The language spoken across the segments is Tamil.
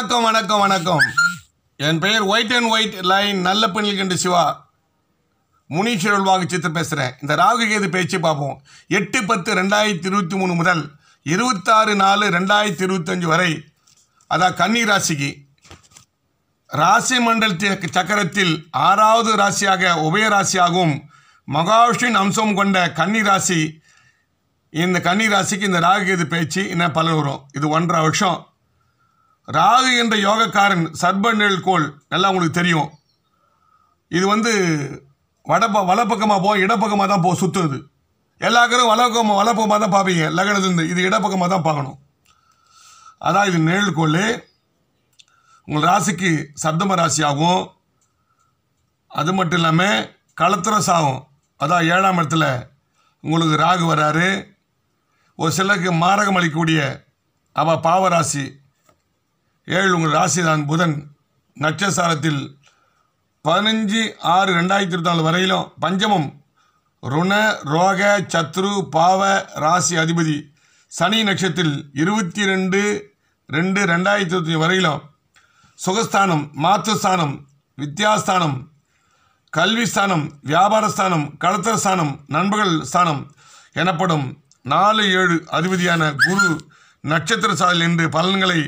வணக்கம் வணக்கம் வணக்கம் என் பெயர் ஒயிட் அண்ட் ஒயிட் லைன் நல்ல பெண்ணில் கண்டு சிவா முனீஸ்வரல் வாக்கு சித்து பேசுகிறேன் இந்த ராகு கேது பேச்சு பார்ப்போம் எட்டு பத்து ரெண்டாயிரத்தி இருபத்தி மூணு முதல் இருபத்தாறு நாலு ரெண்டாயிரத்தி இருபத்தஞ்சு வரை அதான் கன்னி ராசிக்கு ராசி மண்டல் சக்கரத்தில் ஆறாவது ராசியாக உபய ராசியாகவும் மகாவிஷ்ணின் அம்சம் கொண்ட கன்னி ராசி இந்த கன்னி ராசிக்கு இந்த ராகு கேது பேச்சு என்ன பலர் வரும் இது ஒன்றரை வருஷம் ராகு என்ற யோகக்காரன் சர்ப நிழல் கோள் நல்லா உங்களுக்கு தெரியும் இது வந்து வடப்ப வலப்பக்கமாக போகும் இடப்பக்கமாக தான் போ சுற்றுறது எல்லா கரும் வலப்பக்கமாக வலப்பக்கமாக தான் பார்ப்பீங்க லக்னத்துலேருந்து இது இடப்பக்கமாக தான் பார்க்கணும் அதான் இது நிழல் கோள் உங்கள் ராசிக்கு சப்தம ராசியாகும் அது மட்டும் இல்லாமல் களத்துற சாகும் அதான் ஏழாம் இடத்துல உங்களுக்கு ராகு வராரு ஒரு சிலருக்கு மாரகம் அளிக்கக்கூடிய அவள் பாவராசி ஏழு உங்கள் ராசிதான் புதன் நட்சசாரத்தில் பதினஞ்சு ஆறு ரெண்டாயிரத்தி இருபத்தி நாலு வரையிலும் பஞ்சமம் ருண ரோக சத்ரு பாவ ராசி அதிபதி சனி நட்சத்தில் இருபத்தி ரெண்டு ரெண்டு ரெண்டாயிரத்தி இருபத்தி வரையிலும் சுகஸ்தானம் மாத்துஸ்தானம் வித்யாஸ்தானம் கல்வி ஸ்தானம் வியாபார கடத்தல் ஸ்தானம் நண்பர்கள் ஸ்தானம் எனப்படும் நாலு ஏழு அதிபதியான குரு நட்சத்திர சாதல் என்று பலன்களை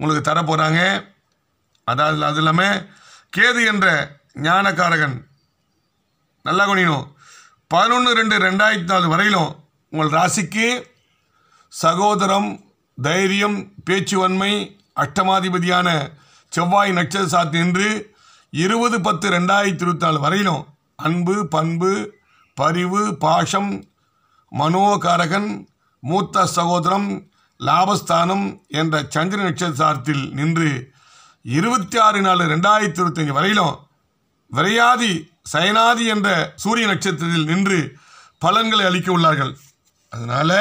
உங்களுக்கு தரப்போகிறாங்க அதாவது அது இல்லாமல் கேது என்ற ஞானக்காரகன் நல்லா கொண்டினும் பதினொன்று ரெண்டு ரெண்டாயிரத்தி நாலு வரையிலும் உங்கள் ராசிக்கு சகோதரம் தைரியம் பேச்சுவன்மை அஷ்டமாதிபதியான செவ்வாய் நட்சத்திர சாத்து நின்று இருபது பத்து ரெண்டாயிரத்தி இருபத்தி நாலு வரையிலும் அன்பு பண்பு பரிவு பாஷம் மனோகாரகன் மூத்த சகோதரம் லாபஸ்தானம் என்ற சந்திர நட்சத்திரத்தில் நின்று இருபத்தி ஆறு நாலு ரெண்டாயிரத்தி இருபத்தஞ்சி வரையிலும் விரையாதி சயனாதி என்ற சூரிய நட்சத்திரத்தில் நின்று பலன்களை அளிக்க உள்ளார்கள் அதனால்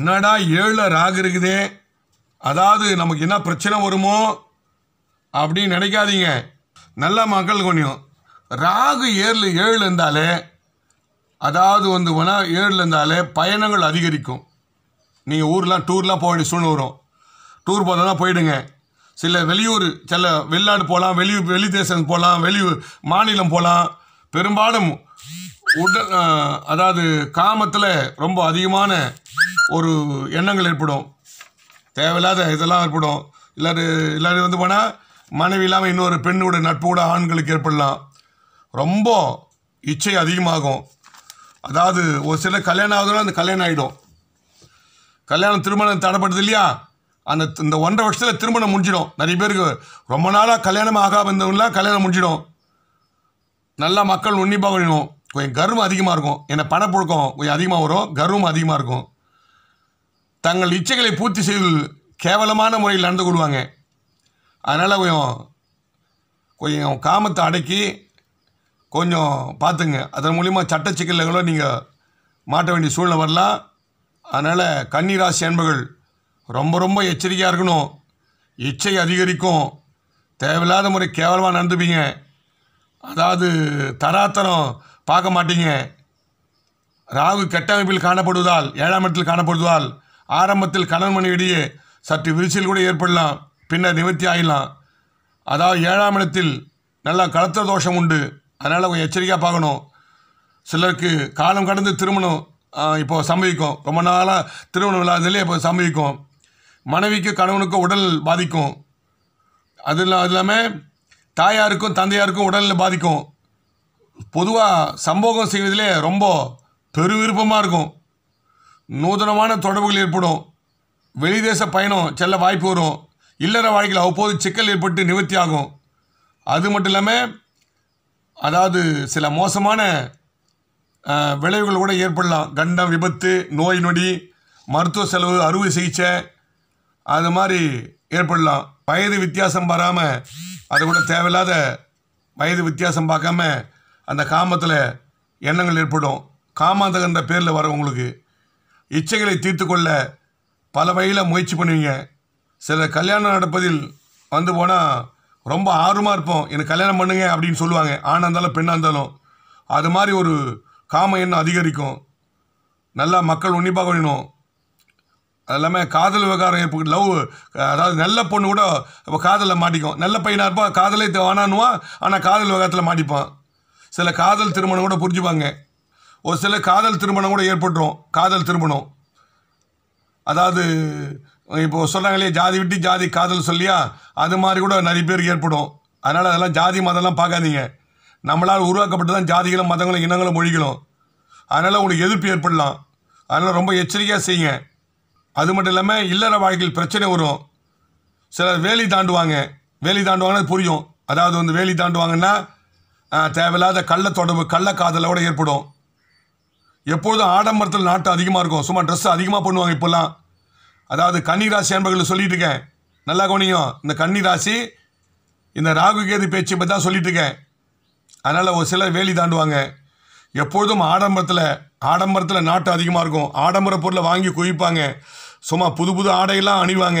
என்னடா ஏழு ராகு இருக்குதே அதாவது நமக்கு என்ன பிரச்சனை வருமோ அப்படின்னு நினைக்காதீங்க நல்ல மக்கள் கொஞ்சம் ராகு ஏழு ஏழு இருந்தாலே அதாவது வந்து ஏழு இருந்தாலே பயணங்கள் அதிகரிக்கும் நீங்கள் ஊர்லாம் டூர்லாம் போக வேண்டிய சூழ்நிலை வரும் டூர் போகிறதா போயிடுங்க சில வெளியூர் சில வெளிநாடு போகலாம் வெளி வெளி தேசம் போகலாம் வெளி மாநிலம் போகலாம் பெரும்பாலும் உடல் அதாவது காமத்தில் ரொம்ப அதிகமான ஒரு எண்ணங்கள் ஏற்படும் தேவையில்லாத இதெல்லாம் ஏற்படும் இல்லாரு எல்லாரும் வந்து போனால் மனைவி இல்லாமல் இன்னொரு பெண்ணோட நட்பு கூட ஆண்களுக்கு ஏற்படலாம் ரொம்ப இச்சை அதிகமாகும் அதாவது ஒரு சில கல்யாணம் ஆகுதுன்னா அந்த கல்யாணம் ஆகிடும் கல்யாணம் திருமணம் தடைப்படுது இல்லையா அந்த இந்த ஒன்றரை வருஷத்தில் திருமணம் முடிஞ்சிடும் நிறைய பேருக்கு ரொம்ப நாளாக கல்யாணம் ஆகாம இருந்தவங்களாம் கல்யாணம் முடிஞ்சிடும் நல்லா மக்கள் உன்னிப்பாக வேணும் கொஞ்சம் கர்வம் அதிகமாக இருக்கும் ஏன்னா பணப்புழக்கம் கொஞ்சம் அதிகமாக வரும் கர்வம் அதிகமாக இருக்கும் தங்கள் இச்சைகளை பூர்த்தி செய்து கேவலமான முறையில் நடந்து கொள்வாங்க அதனால் கொஞ்சம் கொஞ்சம் காமத்தை அடக்கி கொஞ்சம் பார்த்துங்க அதன் மூலிமா சட்ட சிக்கல்களோ நீங்கள் மாட்ட வேண்டிய சூழ்நிலை வரலாம் அதனால் கன்னிராசி அன்பர்கள் ரொம்ப ரொம்ப எச்சரிக்கையாக இருக்கணும் இச்சை அதிகரிக்கும் தேவையில்லாத முறை கேவலமாக நடந்துப்பீங்க அதாவது தராத்தரம் பார்க்க மாட்டீங்க ராகு கட்டமைப்பில் காணப்படுவதால் ஏழாம் இடத்தில் காணப்படுவதால் ஆரம்பத்தில் கணவன் மனைவிடையே சற்று விரிசல் கூட ஏற்படலாம் பின்னர் நிவர்த்தி ஆகிடலாம் அதாவது ஏழாம் இடத்தில் நல்லா கலத்த தோஷம் உண்டு அதனால் கொஞ்சம் எச்சரிக்கையாக பார்க்கணும் சிலருக்கு காலம் கடந்து திருமணம் இப்போது சமவிக்கும் ரொம்ப நாளாக திருமணம் இல்லாததுலேயே இப்போ சம்பவிக்கும் மனைவிக்கும் கணவனுக்கும் உடல் பாதிக்கும் அது இல்லை அது இல்லாமல் தாயாருக்கும் தந்தையாருக்கும் உடலில் பாதிக்கும் பொதுவாக சம்போகம் செய்வதிலே ரொம்ப பெரு விருப்பமாக இருக்கும் நூதனமான தொடர்புகள் ஏற்படும் வெளிதேச பயணம் செல்ல வாய்ப்பு வரும் இல்லற வாழ்க்கையில் அவ்வப்போது சிக்கல் ஏற்பட்டு நிவர்த்தி ஆகும் அது மட்டும் இல்லாமல் அதாவது சில மோசமான விளைவுகள் கூட ஏற்படலாம் கண்டம் விபத்து நோய் நொடி மருத்துவ செலவு அறுவை சிகிச்சை அது மாதிரி ஏற்படலாம் வயது வித்தியாசம் வராமல் அது கூட தேவையில்லாத வயது வித்தியாசம் பார்க்காம அந்த காமத்தில் எண்ணங்கள் ஏற்படும் காமாந்தகன்ற பேரில் வரவங்களுக்கு இச்சைகளை தீர்த்து கொள்ள பல வகையில் முயற்சி பண்ணுவீங்க சில கல்யாணம் நடப்பதில் வந்து போனால் ரொம்ப ஆர்வமாக இருப்போம் எனக்கு கல்யாணம் பண்ணுங்க அப்படின்னு சொல்லுவாங்க ஆணாக இருந்தாலும் பெண்ணாக இருந்தாலும் அது மாதிரி ஒரு காம எண்ணம் அதிகரிக்கும் நல்லா மக்கள் உன்னிப்பாக வேணும் அது இல்லாமல் காதல் விவகாரம் இப்போ லவ் அதாவது நல்ல பொண்ணு கூட இப்போ காதலில் மாட்டிக்கும் நல்ல பையனாக இருப்பான் காதலே தேவானுவான் ஆனால் காதல் விவகாரத்தில் மாட்டிப்பான் சில காதல் திருமணம் கூட புரிஞ்சுப்பாங்க ஒரு சில காதல் திருமணம் கூட ஏற்பட்டுரும் காதல் திருமணம் அதாவது இப்போது சொல்கிறாங்களே ஜாதி விட்டு ஜாதி காதல் சொல்லியா அது மாதிரி கூட நிறைய பேருக்கு ஏற்படும் அதனால் அதெல்லாம் ஜாதி மதம்லாம் பார்க்காதீங்க நம்மளால் உருவாக்கப்பட்டு தான் ஜாதிகளும் மதங்களும் இனங்களும் மொழிகளும் அதனால் உங்களுக்கு எதிர்ப்பு ஏற்படலாம் அதனால் ரொம்ப எச்சரிக்கையாக செய்யுங்க அது மட்டும் இல்லாமல் இல்லற வாழ்க்கையில் பிரச்சனை வரும் சிலர் வேலி தாண்டுவாங்க வேலி தாண்டுவாங்கன்னா புரியும் அதாவது வந்து வேலி தாண்டுவாங்கன்னா தேவையில்லாத கள்ள தொடர்பு கள்ள காதலோட ஏற்படும் எப்பொழுதும் ஆடம்பரத்தில் நாட்டு அதிகமாக இருக்கும் சும்மா ட்ரெஸ் அதிகமாக பண்ணுவாங்க இப்போல்லாம் அதாவது கன்னிராசி அன்பர்களை சொல்லிட்டு இருக்கேன் நல்லா கவனியும் இந்த கன்னிராசி இந்த ராகு கேது பேச்சு பற்றி தான் சொல்லிட்டு இருக்கேன் அதனால் ஒரு சிலர் வேலி தாண்டுவாங்க எப்பொழுதும் ஆடம்பரத்தில் ஆடம்பரத்தில் நாட்டு அதிகமாக இருக்கும் ஆடம்பர பொருளை வாங்கி குவிப்பாங்க சும்மா புது புது ஆடையெல்லாம் அணிவாங்க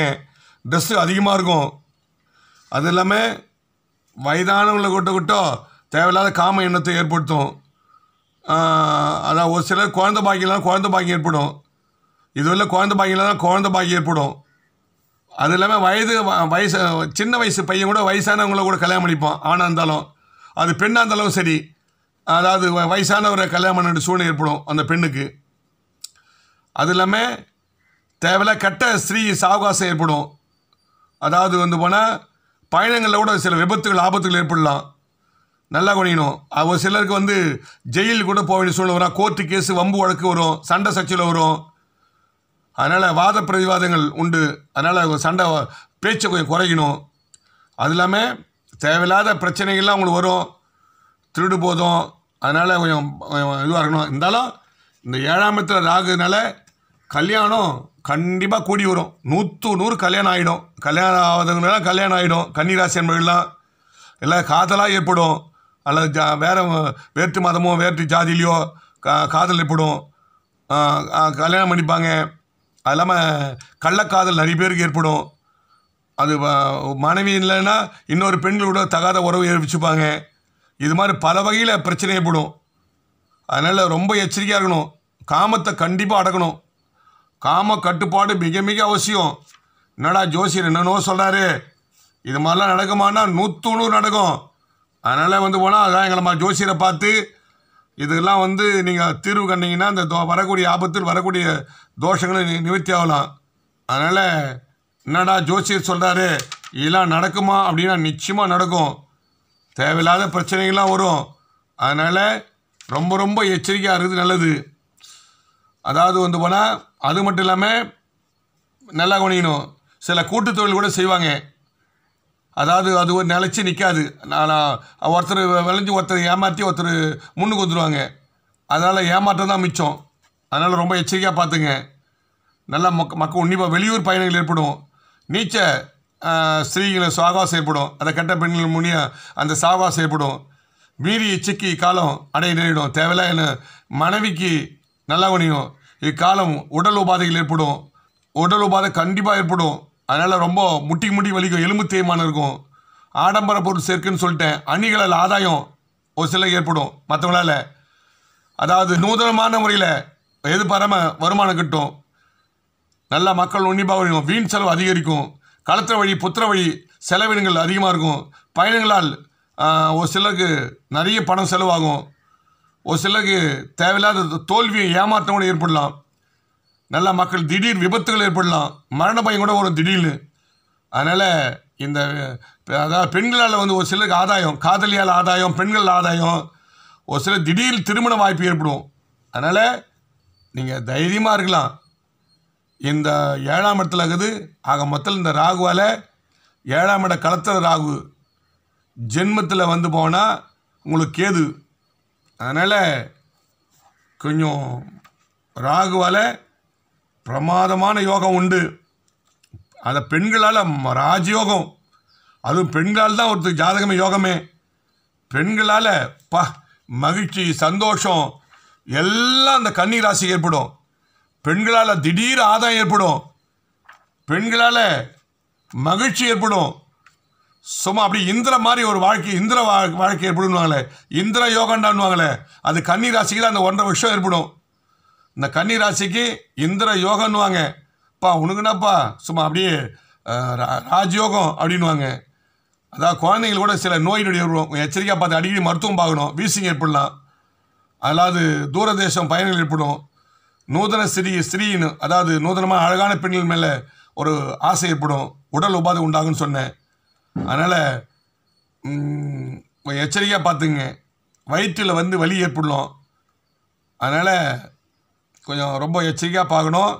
ட்ரெஸ்ஸு அதிகமாக இருக்கும் அது இல்லாமல் வயதானவங்கள கொட்ட கொட்டோ தேவையில்லாத காம எண்ணத்தை ஏற்படுத்தும் அதான் ஒரு சிலர் குழந்த பாக்கியெல்லாம் குழந்த பாக்கியம் ஏற்படும் இதுவரையில் குழந்த தான் குழந்த பாக்கியம் ஏற்படும் அது இல்லாமல் வயது வயசு சின்ன வயசு பையன் கூட வயசானவங்கள கூட கல்யாணம் அடிப்போம் ஆனால் இருந்தாலும் அது பெண்ணாக இருந்தாலும் சரி அதாவது வயசான ஒரு கல்யாணம் பண்ண சூழ்நிலை ஏற்படும் அந்த பெண்ணுக்கு அது இல்லாமல் தேவையில்ல கட்ட ஸ்ரீ சாவகாசம் ஏற்படும் அதாவது வந்து போனால் பயணங்களில் கூட சில விபத்துகள் ஆபத்துகள் ஏற்படலாம் நல்லா குணிக்கணும் அவள் சிலருக்கு வந்து ஜெயிலில் கூட போக வேண்டிய சூழ்நிலை வரும் கோர்ட்டு கேஸு வம்பு வழக்கு வரும் சண்டை சர்ச்சையில் வரும் அதனால் வாத பிரதிவாதங்கள் உண்டு அதனால் சண்டை பேச்சை கொஞ்சம் குறைக்கணும் அது இல்லாமல் தேவையில்லாத பிரச்சனைகள்லாம் உங்களுக்கு வரும் திருடு போதும் அதனால் கொஞ்சம் இதுவாக இருக்கணும் இருந்தாலும் இந்த ஏழாம் இடத்துல ராகுனால கல்யாணம் கண்டிப்பாக கூடி வரும் நூற்று நூறு கல்யாணம் ஆகிடும் கல்யாணம் ஆகாதவங்களாம் கல்யாணம் ஆகிடும் கன்னிராசி என்பதெல்லாம் எல்லாம் காதலாக ஏற்படும் அல்லது ஜா வேறு வேற்று மதமோ வேற்று ஜாதியிலையோ கா காதல் ஏற்படும் கல்யாணம் பண்ணிப்பாங்க அது இல்லாமல் கள்ளக்காதல் நிறைய பேருக்கு ஏற்படும் அது மனைவி இல்லைன்னா இன்னொரு பெண்களோட தகாத உறவு ஏற்பிச்சுப்பாங்க இது மாதிரி பல வகையில் பிரச்சனை ஏற்படும் அதனால் ரொம்ப எச்சரிக்கையாக இருக்கணும் காமத்தை கண்டிப்பாக அடக்கணும் காம கட்டுப்பாடு மிக மிக அவசியம் என்னடா ஜோசியர் என்னென்னோ சொல்கிறாரு இது மாதிரிலாம் நடக்குமானா நூற்று நூறு நடக்கும் அதனால் வந்து போனால் அதான் எங்களை மாதிரி ஜோசியரை பார்த்து இதுக்கெல்லாம் வந்து நீங்கள் தீர்வு கண்டிங்கன்னா இந்த வரக்கூடிய ஆபத்தில் வரக்கூடிய தோஷங்களை நிவர்த்தி ஆகலாம் அதனால் என்னடா ஜோசியர் சொல்கிறாரு இதெல்லாம் நடக்குமா அப்படின்னா நிச்சயமாக நடக்கும் தேவையில்லாத பிரச்சனைகள்லாம் வரும் அதனால் ரொம்ப ரொம்ப எச்சரிக்கையாக இருக்குது நல்லது அதாவது வந்து போனால் அது மட்டும் இல்லாமல் நல்லா கொணிக்கணும் சில கூட்டு தொழில் கூட செய்வாங்க அதாவது அது ஒரு நிலச்சி நிற்காது நான் ஒருத்தர் விளைஞ்சி ஒருத்தர் ஏமாற்றி ஒருத்தர் முன்னுக்கு வந்துடுவாங்க அதனால் ஏமாற்றம் தான் மிச்சம் அதனால் ரொம்ப எச்சரிக்கையாக பார்த்துங்க நல்லா மக்க மக்கள் உன்னிப்பாக வெளியூர் பயணங்கள் ஏற்படும் நீச்ச ஸ்திரீகளை சாகா செய்யப்படும் அதை கெட்ட பெண்கள் முனிய அந்த சாகா செய்யப்படும் வீரி இச்சைக்கு காலம் அடைய நேரிடும் தேவையில்ல மனைவிக்கு நல்லா குனியும் இக்காலம் உடல் உபாதைகள் ஏற்படும் உடல் உபாதை கண்டிப்பாக ஏற்படும் அதனால் ரொம்ப முட்டி முட்டி வலிக்கும் எலும்பு தேய்மானம் இருக்கும் ஆடம்பர பொருள் சேர்க்குன்னு சொல்லிட்டேன் அணிகளால் ஆதாயம் ஒரு சில ஏற்படும் மற்றவங்களால் அதாவது நூதனமான முறையில் எது பரம வருமானம் கிட்டும் நல்லா மக்கள் உன்னிப்பாக இருக்கும் வீண் செலவு அதிகரிக்கும் களத்திர வழி புத்திர வழி செலவினங்கள் அதிகமாக இருக்கும் பயணங்களால் ஒரு சிலருக்கு நிறைய பணம் செலவாகும் ஒரு சிலருக்கு தேவையில்லாத தோல்வியும் ஏமாற்றம் கூட ஏற்படலாம் நல்லா மக்கள் திடீர் விபத்துகள் ஏற்படலாம் மரண பயம் கூட வரும் திடீர்னு அதனால் இந்த அதாவது பெண்களால் வந்து ஒரு சிலருக்கு ஆதாயம் காதலியால் ஆதாயம் பெண்கள் ஆதாயம் ஒரு சில திடீர் திருமண வாய்ப்பு ஏற்படும் அதனால் நீங்கள் தைரியமாக இருக்கலாம் இந்த ஏழாம் இடத்துல இருக்குது ஆக மொத்தம் இந்த ராகுவால் ஏழாம் இட கலத்திர ராகு ஜென்மத்தில் வந்து போனால் உங்களுக்கு கேது அதனால் கொஞ்சம் ராகுவால் பிரமாதமான யோகம் உண்டு அதை பெண்களால் ராஜயோகம் அதுவும் பெண்களால் தான் ஒருத்தர் ஜாதகமே யோகமே பெண்களால் ப மகிழ்ச்சி சந்தோஷம் எல்லாம் அந்த கன்னி ராசி ஏற்படும் பெண்களால் திடீர் ஆதாயம் ஏற்படும் பெண்களால் மகிழ்ச்சி ஏற்படும் சும்மா அப்படி இந்திர மாதிரி ஒரு வாழ்க்கை இந்திர வா வாழ்க்கை ஏற்படுவாங்களே இந்திர யோகண்டான்வாங்களே அது கன்னி ராசிக்கு தான் அந்த ஒன்றரை வருஷம் ஏற்படும் இந்த கன்னி ராசிக்கு இந்திர யோகன்னுவாங்க பா உனக்குனாப்பா சும்மா அப்படியே ராஜயோகம் அப்படின்வாங்க அதாவது குழந்தைங்க கூட சில நோய் நொடி வருவோம் எச்சரிக்கையாக பார்த்து அடிக்கடி மருத்துவம் பார்க்கணும் வீசிங் ஏற்படலாம் அதாவது தூரதேசம் பயணங்கள் ஏற்படும் நூதன ஸ்ரீ ஸ்ரீன்னு அதாவது நூதனமாக அழகான பெண்கள் மேலே ஒரு ஆசை ஏற்படும் உடல் உபாதை உண்டாகும்னு சொன்னேன் அதனால் எச்சரிக்கையாக பார்த்துங்க வயிற்றில் வந்து வலி ஏற்படலாம் அதனால் கொஞ்சம் ரொம்ப எச்சரிக்கையாக பார்க்கணும்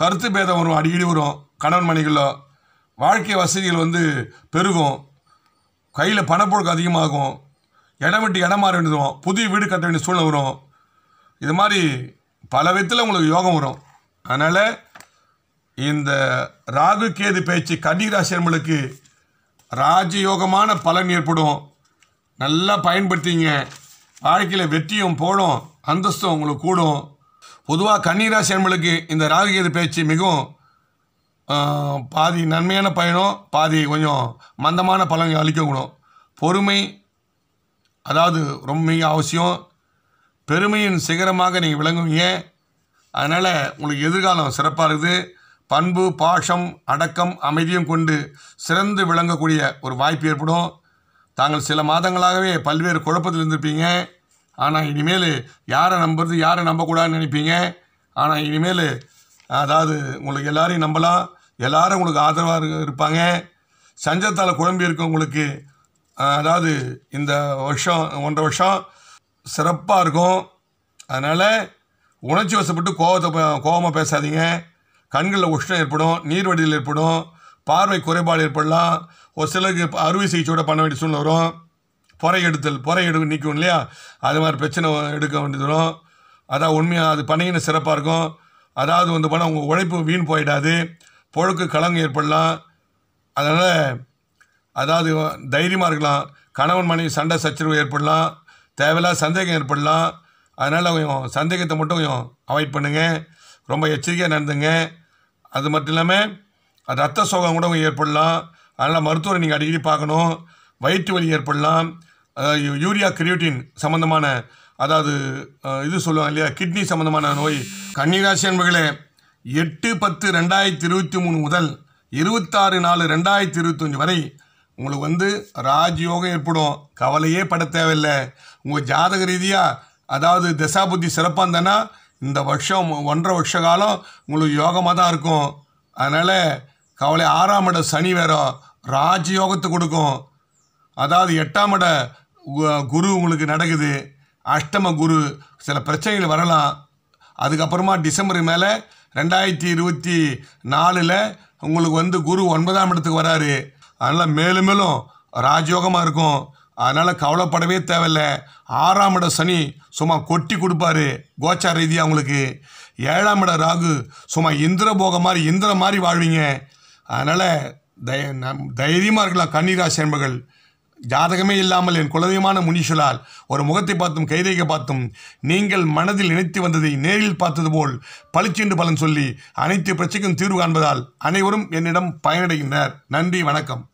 கருத்து பேதம் வரும் அடிக்கடி வரும் கணவன் மனைகளில் வாழ்க்கை வசதிகள் வந்து பெருகும் கையில் பணப்பொழுக்கம் அதிகமாகும் இடம் விட்டு இடம் மாற வேண்டியதும் புது வீடு கட்ட வேண்டிய சூழ்நிலை வரும் இது மாதிரி பல விதத்தில் உங்களுக்கு யோகம் வரும் அதனால் இந்த ராகு கேது பேச்சு கன்னிராசியர்களுக்கு ராஜயோகமான பலன் ஏற்படும் நல்லா பயன்படுத்திங்க வாழ்க்கையில் வெற்றியும் போடும் அந்தஸ்தும் உங்களுக்கு கூடும் பொதுவாக கன்னிராசியர்களுக்கு இந்த ராகு கேது பேச்சு மிகவும் பாதி நன்மையான பயணம் பாதி கொஞ்சம் மந்தமான பலன் அளிக்கக்கூடும் பொறுமை அதாவது ரொம்ப மிக அவசியம் பெருமையின் சிகரமாக நீங்கள் விளங்குவீங்க அதனால் உங்களுக்கு எதிர்காலம் சிறப்பாக இருக்குது பண்பு பாஷம் அடக்கம் அமைதியும் கொண்டு சிறந்து விளங்கக்கூடிய ஒரு வாய்ப்பு ஏற்படும் தாங்கள் சில மாதங்களாகவே பல்வேறு குழப்பத்தில் இருந்திருப்பீங்க ஆனால் இனிமேல் யாரை நம்புறது யாரை நம்பக்கூடாதுன்னு நினைப்பீங்க ஆனால் இனிமேல் அதாவது உங்களுக்கு எல்லாரையும் நம்பலாம் எல்லோரும் உங்களுக்கு ஆதரவாக இருப்பாங்க சஞ்சத்தால் குழம்பி இருக்கவங்களுக்கு அதாவது இந்த வருஷம் ஒன்றரை வருஷம் சிறப்பாக இருக்கும் அதனால் உணர்ச்சி வசப்பட்டு கோபத்தை கோபமாக பேசாதீங்க கண்களில் உஷ்ணம் ஏற்படும் நீர்வடிதல் ஏற்படும் பார்வை குறைபாடு ஏற்படலாம் ஒரு சிலருக்கு அறுவை சிகிச்சையோட பண்ண வேண்டிய சூழ்நிலை வரும் புறை எடுத்தல் புறை எடு நிற்கும் இல்லையா அது மாதிரி பிரச்சனை எடுக்க வேண்டியது வரும் அதான் உண்மையாக அது பண்ணின சிறப்பாக இருக்கும் அதாவது வந்து போனால் உங்கள் உழைப்பு வீண் போயிடாது பொழுக்கு கலங்கு ஏற்படலாம் அதனால் அதாவது தைரியமாக இருக்கலாம் கணவன் மனைவி சண்டை சச்சரவு ஏற்படலாம் தேவையில்லாத சந்தேகம் ஏற்படலாம் அதனால் கொஞ்சம் சந்தேகத்தை மட்டும் கொஞ்சம் அவாய்ட் பண்ணுங்கள் ரொம்ப எச்சரிக்கையாக நடந்துங்க அது மட்டும் இல்லாமல் ரத்த சோகம் கூட ஏற்படலாம் அதனால் மருத்துவரை நீங்கள் அடிக்கடி பார்க்கணும் வயிற்று வலி ஏற்படலாம் யூரியா கிரியோட்டின் சம்மந்தமான அதாவது இது சொல்லுவாங்க இல்லையா கிட்னி சம்மந்தமான நோய் கன்னிராசி அன்புகளே எட்டு பத்து ரெண்டாயிரத்தி இருபத்தி மூணு முதல் இருபத்தாறு நாலு ரெண்டாயிரத்தி இருபத்தஞ்சி வரை உங்களுக்கு வந்து ராஜயோகம் ஏற்படும் கவலையே பட தேவையில்லை உங்கள் ஜாதக ரீதியாக அதாவது திசா புத்தி சிறப்பாக இருந்தேன்னா இந்த வருஷம் ஒன்றரை வருஷ காலம் உங்களுக்கு யோகமாக தான் இருக்கும் அதனால் கவலை ஆறாம் இட சனி வேறோம் ராஜயோகத்தை கொடுக்கும் அதாவது எட்டாம் இட குரு உங்களுக்கு நடக்குது அஷ்டம குரு சில பிரச்சனைகள் வரலாம் அதுக்கப்புறமா டிசம்பர் மேலே ரெண்டாயிரத்தி இருபத்தி நாலில் உங்களுக்கு வந்து குரு ஒன்பதாம் இடத்துக்கு வராரு அதனால் மேலும் மேலும் ராஜயோகமாக இருக்கும் அதனால் கவலைப்படவே தேவையில்லை ஆறாம் இட சனி சும்மா கொட்டி கொடுப்பாரு கோச்சார் ரீதியாக அவங்களுக்கு ஏழாம் இட ராகு சும்மா இந்திர போக மாதிரி இந்திர மாதிரி வாழ்வீங்க அதனால் தை நம் தைரியமாக இருக்கலாம் கன்னிராசி என்பர்கள் ஜாதகமே இல்லாமல் என் குலதெய்வமான முனிஷலால் ஒரு முகத்தை பார்த்தும் கைதைகை பார்த்தும் நீங்கள் மனதில் நினைத்து வந்ததை நேரில் பார்த்தது போல் பளிச்சென்று பலன் சொல்லி அனைத்து பிரச்சனைக்கும் தீர்வு காண்பதால் அனைவரும் என்னிடம் பயனடைகின்றனர் நன்றி வணக்கம்